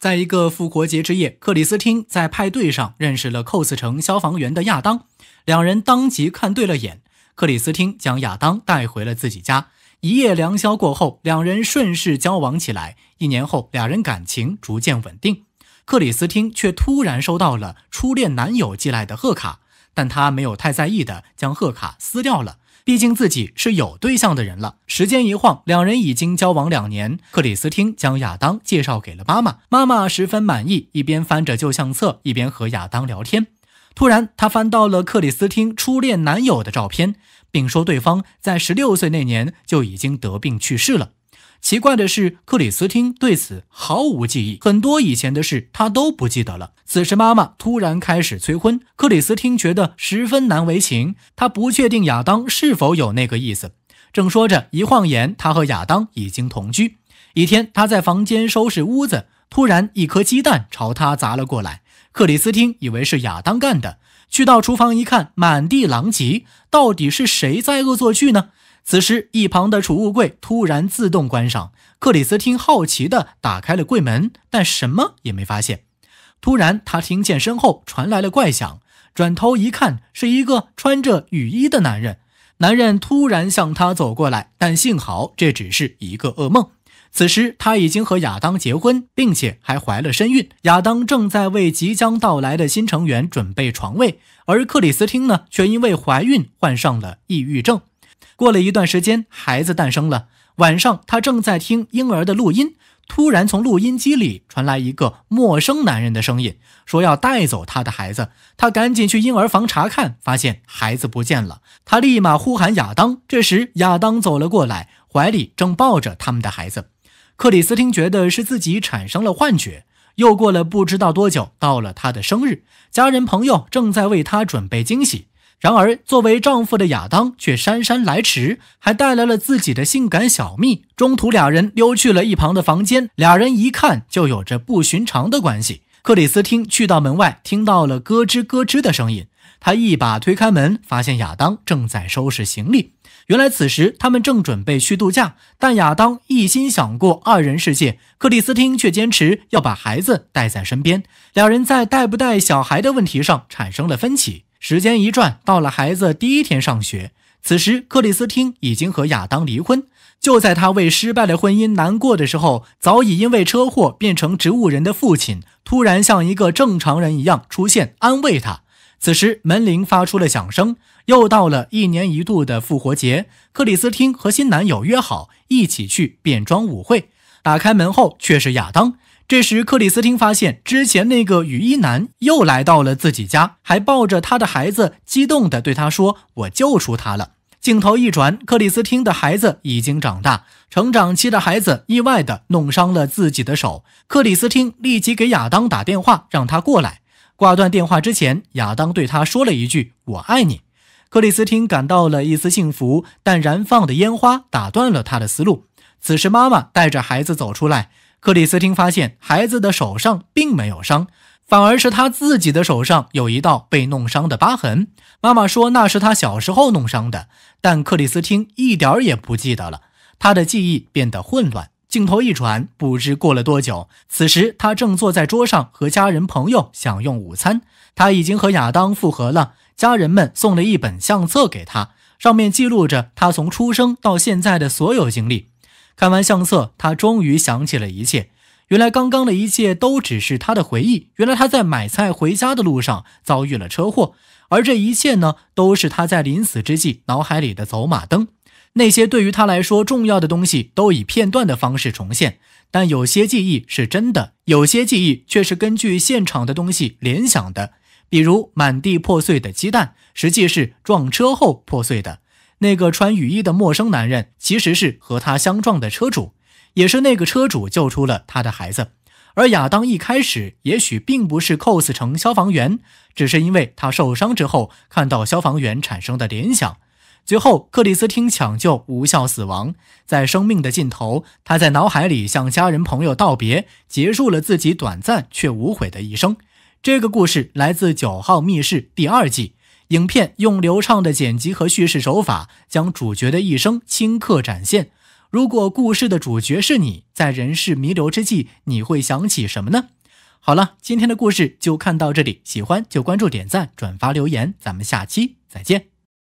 在一个复活节之夜，克里斯汀在派对上认识了 cos 城消防员的亚当，两人当即看对了眼。克里斯汀将亚当带回了自己家，一夜良宵过后，两人顺势交往起来。一年后，两人感情逐渐稳定，克里斯汀却突然收到了初恋男友寄来的贺卡，但他没有太在意的将贺卡撕掉了。毕竟自己是有对象的人了。时间一晃，两人已经交往两年。克里斯汀将亚当介绍给了妈妈，妈妈十分满意，一边翻着旧相册，一边和亚当聊天。突然，他翻到了克里斯汀初恋男友的照片，并说对方在十六岁那年就已经得病去世了。奇怪的是，克里斯汀对此毫无记忆，很多以前的事他都不记得了。此时，妈妈突然开始催婚，克里斯汀觉得十分难为情，他不确定亚当是否有那个意思。正说着，一晃眼，他和亚当已经同居。一天，他在房间收拾屋子，突然一颗鸡蛋朝他砸了过来，克里斯汀以为是亚当干的，去到厨房一看，满地狼藉，到底是谁在恶作剧呢？此时，一旁的储物柜突然自动关上。克里斯汀好奇地打开了柜门，但什么也没发现。突然，他听见身后传来了怪响，转头一看，是一个穿着雨衣的男人。男人突然向他走过来，但幸好这只是一个噩梦。此时，他已经和亚当结婚，并且还怀了身孕。亚当正在为即将到来的新成员准备床位，而克里斯汀呢，却因为怀孕患上了抑郁症。过了一段时间，孩子诞生了。晚上，他正在听婴儿的录音，突然从录音机里传来一个陌生男人的声音，说要带走他的孩子。他赶紧去婴儿房查看，发现孩子不见了。他立马呼喊亚当，这时亚当走了过来，怀里正抱着他们的孩子。克里斯汀觉得是自己产生了幻觉。又过了不知道多久，到了他的生日，家人朋友正在为他准备惊喜。然而，作为丈夫的亚当却姗姗来迟，还带来了自己的性感小蜜。中途，俩人溜去了一旁的房间。俩人一看就有着不寻常的关系。克里斯汀去到门外，听到了咯吱咯吱的声音。他一把推开门，发现亚当正在收拾行李。原来，此时他们正准备去度假，但亚当一心想过二人世界，克里斯汀却坚持要把孩子带在身边。俩人在带不带小孩的问题上产生了分歧。时间一转，到了孩子第一天上学。此时，克里斯汀已经和亚当离婚。就在她为失败的婚姻难过的时候，早已因为车祸变成植物人的父亲突然像一个正常人一样出现，安慰她。此时，门铃发出了响声，又到了一年一度的复活节。克里斯汀和新男友约好一起去变装舞会。打开门后，却是亚当。这时，克里斯汀发现之前那个雨衣男又来到了自己家，还抱着他的孩子，激动地对他说：“我救出他了。”镜头一转，克里斯汀的孩子已经长大，成长期的孩子意外地弄伤了自己的手。克里斯汀立即给亚当打电话，让他过来。挂断电话之前，亚当对他说了一句：“我爱你。”克里斯汀感到了一丝幸福，但燃放的烟花打断了他的思路。此时，妈妈带着孩子走出来。克里斯汀发现孩子的手上并没有伤，反而是他自己的手上有一道被弄伤的疤痕。妈妈说那是他小时候弄伤的，但克里斯汀一点儿也不记得了，他的记忆变得混乱。镜头一转，不知过了多久，此时他正坐在桌上和家人朋友享用午餐。他已经和亚当复合了，家人们送了一本相册给他，上面记录着他从出生到现在的所有经历。看完相册，他终于想起了一切。原来刚刚的一切都只是他的回忆。原来他在买菜回家的路上遭遇了车祸，而这一切呢，都是他在临死之际脑海里的走马灯。那些对于他来说重要的东西都以片段的方式重现，但有些记忆是真的，有些记忆却是根据现场的东西联想的。比如满地破碎的鸡蛋，实际是撞车后破碎的。那个穿雨衣的陌生男人其实是和他相撞的车主，也是那个车主救出了他的孩子。而亚当一开始也许并不是 cos 成消防员，只是因为他受伤之后看到消防员产生的联想。最后，克里斯汀抢救无效死亡，在生命的尽头，他在脑海里向家人朋友道别，结束了自己短暂却无悔的一生。这个故事来自《九号密室》第二季。影片用流畅的剪辑和叙事手法，将主角的一生顷刻展现。如果故事的主角是你，在人世弥留之际，你会想起什么呢？好了，今天的故事就看到这里，喜欢就关注、点赞、转发、留言，咱们下期再见。